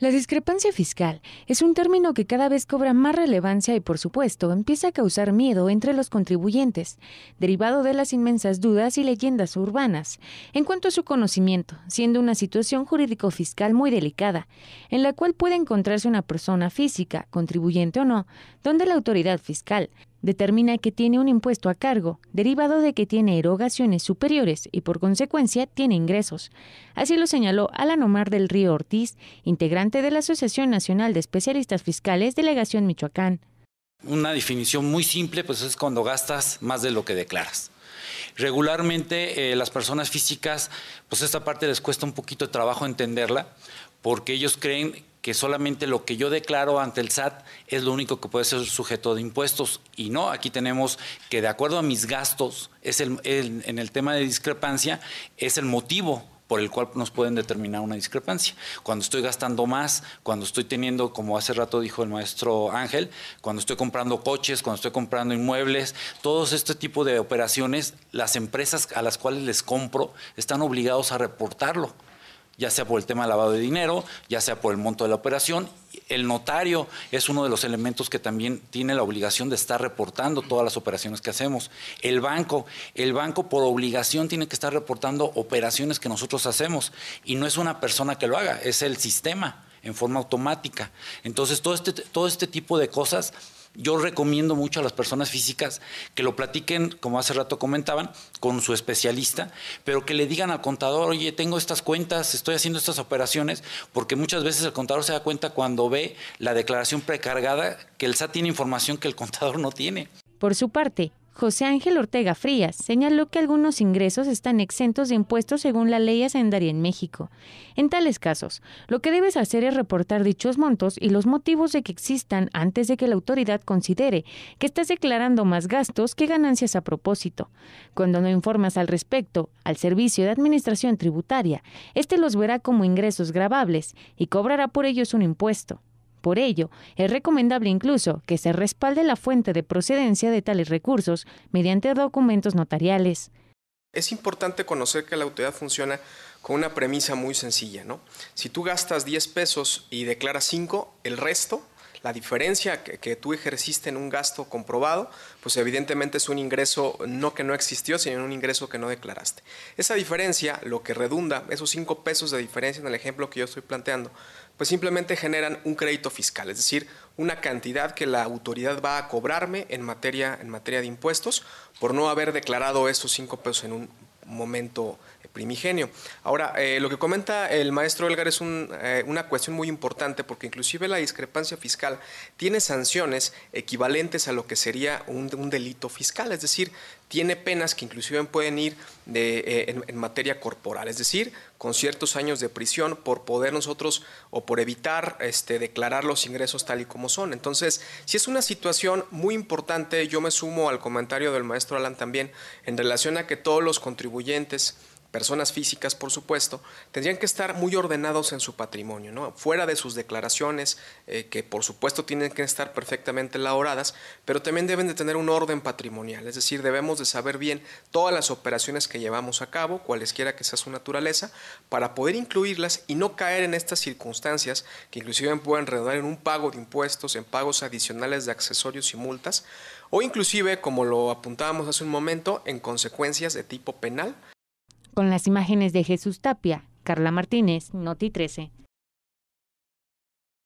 La discrepancia fiscal es un término que cada vez cobra más relevancia y, por supuesto, empieza a causar miedo entre los contribuyentes, derivado de las inmensas dudas y leyendas urbanas en cuanto a su conocimiento, siendo una situación jurídico-fiscal muy delicada, en la cual puede encontrarse una persona física, contribuyente o no, donde la autoridad fiscal determina que tiene un impuesto a cargo, derivado de que tiene erogaciones superiores y por consecuencia tiene ingresos. Así lo señaló Alan Omar del Río Ortiz, integrante de la Asociación Nacional de Especialistas Fiscales Delegación Michoacán. Una definición muy simple pues es cuando gastas más de lo que declaras. Regularmente eh, las personas físicas, pues esta parte les cuesta un poquito de trabajo entenderla, porque ellos creen que solamente lo que yo declaro ante el SAT es lo único que puede ser sujeto de impuestos. Y no, aquí tenemos que de acuerdo a mis gastos, es en el tema de discrepancia, es el motivo por el cual nos pueden determinar una discrepancia. Cuando estoy gastando más, cuando estoy teniendo, como hace rato dijo el maestro Ángel, cuando estoy comprando coches, cuando estoy comprando inmuebles, todos este tipo de operaciones, las empresas a las cuales les compro están obligados a reportarlo ya sea por el tema de lavado de dinero, ya sea por el monto de la operación. El notario es uno de los elementos que también tiene la obligación de estar reportando todas las operaciones que hacemos. El banco, el banco por obligación tiene que estar reportando operaciones que nosotros hacemos y no es una persona que lo haga, es el sistema en forma automática. Entonces, todo este, todo este tipo de cosas yo recomiendo mucho a las personas físicas que lo platiquen, como hace rato comentaban, con su especialista, pero que le digan al contador, oye, tengo estas cuentas, estoy haciendo estas operaciones, porque muchas veces el contador se da cuenta cuando ve la declaración precargada que el SAT tiene información que el contador no tiene. Por su parte, José Ángel Ortega Frías señaló que algunos ingresos están exentos de impuestos según la ley hacendaria en México. En tales casos, lo que debes hacer es reportar dichos montos y los motivos de que existan antes de que la autoridad considere que estás declarando más gastos que ganancias a propósito. Cuando no informas al respecto al Servicio de Administración Tributaria, éste los verá como ingresos gravables y cobrará por ellos un impuesto. Por ello, es recomendable incluso que se respalde la fuente de procedencia de tales recursos mediante documentos notariales. Es importante conocer que la autoridad funciona con una premisa muy sencilla, Si tú gastas 10 pesos y declaras 5, el resto, la diferencia que, que, tú ejerciste en un gasto comprobado, pues evidentemente es un ingreso no que no existió, sino un ingreso que no declaraste. Esa diferencia, lo que redunda, esos 5 pesos de diferencia en el ejemplo que yo estoy planteando, pues simplemente generan un crédito fiscal, es decir, una cantidad que la autoridad va a cobrarme en materia, en materia de impuestos por no haber declarado estos cinco pesos en un momento primigenio. Ahora, eh, lo que comenta el maestro Elgar es eh, una cuestión muy importante porque inclusive la discrepancia fiscal tiene sanciones equivalentes a lo que sería un delito fiscal, es decir, tiene penas que inclusive pueden ir de, eh, en, materia corporal, es decir, con ciertos años de prisión por poder nosotros o por evitar este, declarar los ingresos tal y como son. Entonces, si es una situación muy importante, yo me sumo al comentario del maestro Alan también en relación a que todos los contribuyentes personas físicas, por supuesto, tendrían que estar muy ordenados en su patrimonio, fuera de sus declaraciones, eh, que por supuesto tienen que estar perfectamente elaboradas, pero también deben de tener un orden patrimonial, es decir, debemos de saber bien todas las operaciones que llevamos a cabo, cualesquiera que sea su naturaleza, para poder incluirlas y no caer en estas circunstancias que inclusive pueden redundar en un pago de impuestos, en pagos adicionales de accesorios y multas, o inclusive, como lo apuntábamos hace un momento, en consecuencias de tipo penal con las imágenes de Jesús Tapia, Carla Martínez, Noti 13.